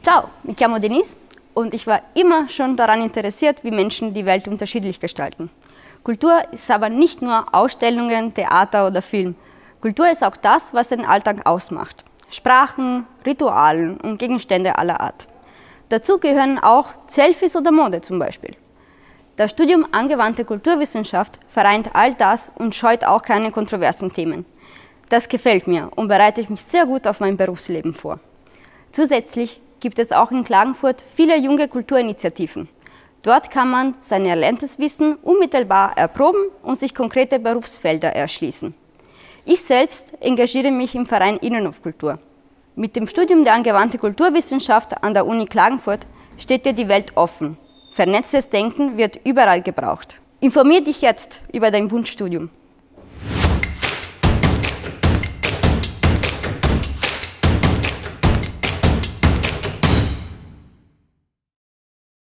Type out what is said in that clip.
Ciao, ich bin Denise und ich war immer schon daran interessiert, wie Menschen die Welt unterschiedlich gestalten. Kultur ist aber nicht nur Ausstellungen, Theater oder Film. Kultur ist auch das, was den Alltag ausmacht. Sprachen, Ritualen und Gegenstände aller Art. Dazu gehören auch Selfies oder Mode zum Beispiel. Das Studium angewandte Kulturwissenschaft vereint all das und scheut auch keine kontroversen Themen. Das gefällt mir und bereite ich mich sehr gut auf mein Berufsleben vor. Zusätzlich gibt es auch in Klagenfurt viele junge Kulturinitiativen. Dort kann man sein erlerntes Wissen unmittelbar erproben und sich konkrete Berufsfelder erschließen. Ich selbst engagiere mich im Verein Innenhof Kultur. Mit dem Studium der angewandten Kulturwissenschaft an der Uni Klagenfurt steht dir die Welt offen. Vernetztes Denken wird überall gebraucht. Informier dich jetzt über dein Wunschstudium.